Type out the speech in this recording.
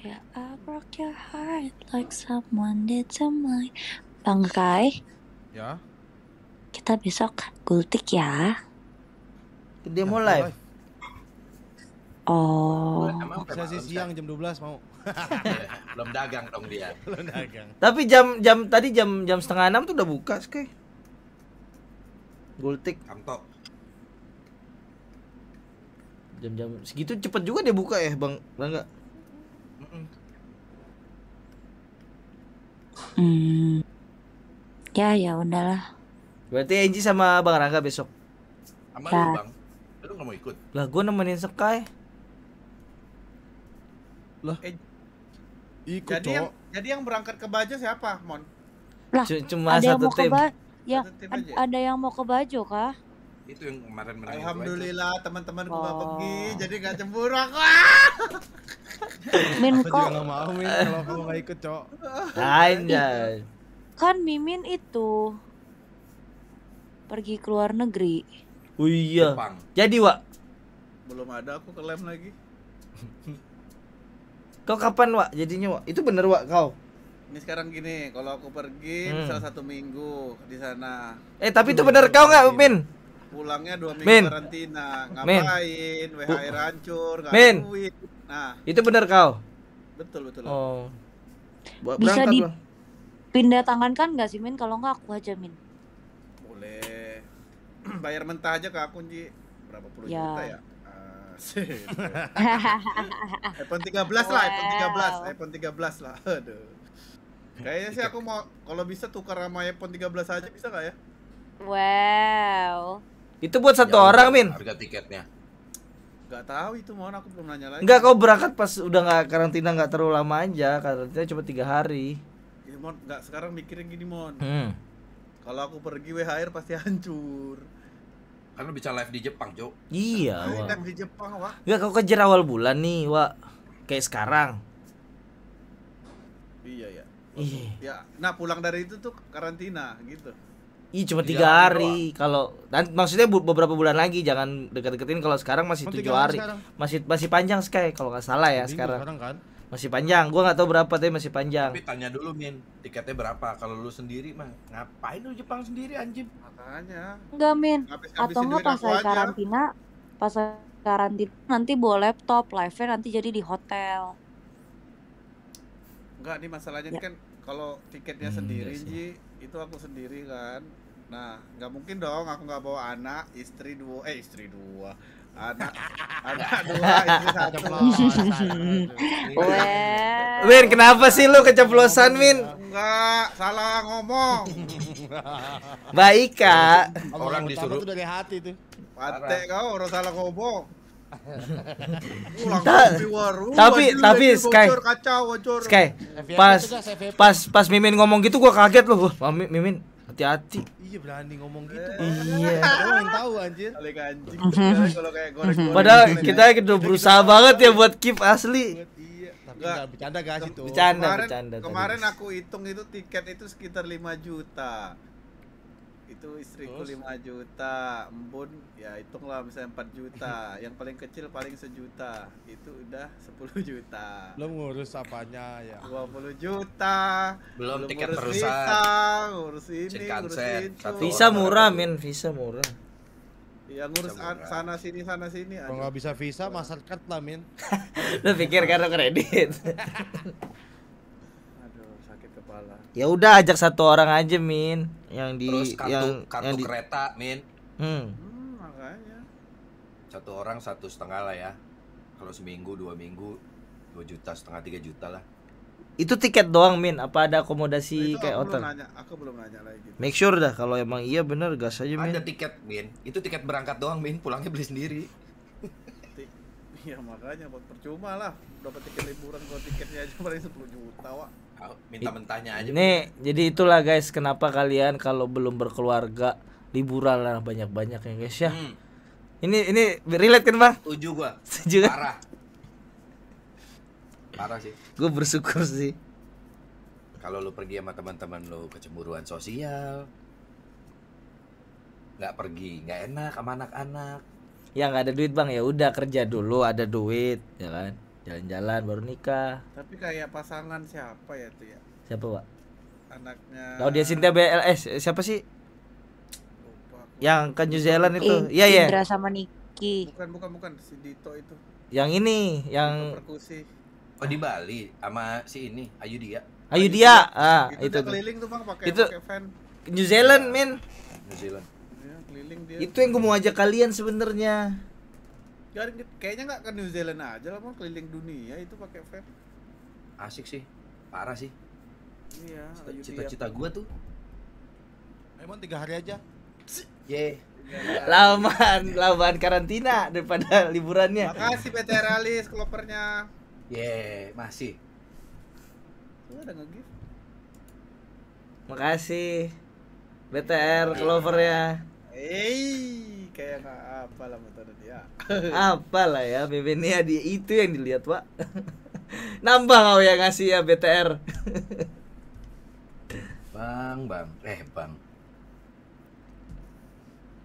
Yeah, I broke your heart like someone did to mine. Bang Kai? Ya? Kita besok gultik ya. Dia mau live. Oh. Sesi siang jam 12 mau. Belum dagang dong dia. Belum dagang. Tapi jam jam tadi jam jam setengah enam tuh udah buka sih. Gultik. Kantok. Jam-jam segitu cepet juga dia buka ya, Bang. Bangga. Hmm. Ya ya udahlah. Berarti Enji sama Bang Rangga besok. Sama ya. Bang. Lu gak mau ikut? Lah gua nemenin Sekai. Lah. Eh, ikut jadi yang, jadi yang berangkat ke Bajo siapa, Mon? Lah, C cuma ada satu tim. Ke ba ya, satu ada yang mau ke Bajo kah? Itu yang kemarin menang. Alhamdulillah teman-teman oh. gua pergi, jadi gak cemburu aku. Min aku kok juga mau Min kalau aku gak ikut cok Anjay Kan Mimin itu Pergi ke luar negeri Oh iya Jadi Wak Belum ada aku ke lem lagi Kau kapan Wak jadinya Wak? Itu bener Wak kau? Ini sekarang gini, kalau aku pergi hmm. misalnya satu minggu di sana. Eh tapi itu bener kau nggak, Min? Pulangnya dua minggu Min. karantina, ngapain? Min. WHR hancur, nggak duit. Nah. Itu benar kau? Betul betul. Oh. Buat Bisa dipindah tangan kan nggak sih Min? Kalau nggak aku aja Min. Boleh. Bayar mentah aja ke aku Nji. Berapa puluh ya. juta ya? Ah, iPhone belas lah, iPhone 13, iPhone belas lah. Aduh. Kayaknya sih aku mau kalau bisa tukar sama iPhone belas aja bisa nggak ya? Wow. Itu buat satu ya, orang, Min. Harga tiketnya. Gak tahu itu mohon aku belum nanya lagi. Enggak kau berangkat pas udah nggak karantina nggak terlalu lama aja karantina cuma tiga hari. Ya, mohon nggak sekarang mikirin gini mohon Hmm. Kalau aku pergi WHR pasti hancur. karena bisa live di Jepang Jo. Iya. Wah. wak. di Jepang wah. Enggak kau kejar awal bulan nih wa kayak sekarang. Iya ya. Iya. Ya, nah pulang dari itu tuh karantina gitu. Iya cuma tiga hari kalau dan maksudnya beberapa bulan lagi jangan deket-deketin kalau sekarang masih oh, tujuh hari sekarang. masih masih panjang sekali kalau nggak salah ya sekarang. sekarang kan? masih panjang gua nggak tahu berapa tapi masih panjang tapi tanya dulu min tiketnya berapa kalau lu sendiri mah ngapain lu Jepang sendiri anjim makanya enggak min atau nggak pas saya karantina pas karantina nanti bawa laptop live nanti jadi di hotel enggak nih masalahnya ya. kan kalau tiketnya hmm, iya sendiri Ji itu aku sendiri kan Nah, nggak mungkin dong aku nggak bawa anak, istri dua, eh istri dua, anak, anak dua, istri satu. Win, Win, kenapa sih lu keceplosan, Win? Enggak, salah ngomong. Baik, Kak. Orang, disuruh. Itu dari hati tuh. Pate kau, orang salah ngomong. Waru, tapi tapi Sky kacau, Sky pas pas pas Mimin ngomong gitu gua kaget loh Mimin hati-hati iya berani ngomong gitu eh, iya kalau kan yang tahu anjir anjing mhm. kalau kayak goreng mhm. gitu. padahal kita udah gitu berusaha banget ya buat keep asli Enggak, iya, bercanda gak sih tuh? Bercanda, kemarin, bercanda. Kemarin aku hitung itu tiket itu sekitar 5 juta. Itu istriku Terus? 5 juta, embun hitunglah misalnya 4 juta yang paling kecil paling sejuta itu udah 10 juta belum ngurus apanya ya 20 juta belum, belum tiket ngurus perusahaan visa, ngurus ini ngurus itu visa murah min visa murah Ya ngurus sana sini sana sini. Kalau nggak bisa visa, masyarakat lah min. Lu pikir karena kredit. sakit kepala. Ya udah ajak satu orang aja min, yang di Terus kartu, yang kartu yang kereta di... min. Hmm. hmm satu orang satu setengah lah ya kalau seminggu dua minggu dua juta setengah tiga juta lah itu tiket doang min apa ada akomodasi nah, kayak aku hotel belum nanya, aku belum nanya lagi gitu. make sure dah kalau emang iya bener gas aja min ada tiket min itu tiket berangkat doang min pulangnya beli sendiri Iya makanya buat percuma lah dapat tiket liburan kalau tiketnya aja paling sepuluh juta wak minta mentahnya aja nih min. jadi itulah guys kenapa kalian kalau belum berkeluarga liburan lah banyak-banyak ya guys ya hmm ini ini relate kan, Bang? Setuju gua. Setuju kan? Parah. Parah sih. Gue bersyukur sih. Kalau lu pergi sama teman-teman lu kecemburuan sosial, nggak pergi, nggak enak sama anak-anak. Ya nggak ada duit bang ya udah kerja dulu ada duit ya kan jalan-jalan baru nikah. Tapi kayak pasangan siapa ya tuh ya? Siapa pak? Anaknya. Kalau dia Sinta BLS eh, siapa sih? yang ke New Zealand iya, itu. Iya iya. Indra sama Niki. Bukan bukan bukan si Dito itu. Yang ini yang perkusi. Oh di Bali sama si ini Ayu Dia. Ayu Dia. Ah itu. Itu keliling tuh Bang pakai itu... pakai fan. New Zealand, Min. New Zealand. Ya, keliling dia. Itu yang gue mau ajak kalian sebenarnya. Kayaknya nggak ke New Zealand aja lah, Bang, keliling dunia itu pakai fan. Asik sih. Parah sih. Iya, cita-cita gua tuh. Emang tiga hari aja. Yeah. Lawan lawan karantina daripada liburannya. Makasih PT Realis klopernya. Yeah, masih. ada Makasih. BTR Clover ya. Hey, kayak nggak apa lah motor dia. apa lah ya, BBNia ya, dia itu yang dilihat, Pak. Nambah kau yang ngasih ya BTR. bang, bang. Eh, bang.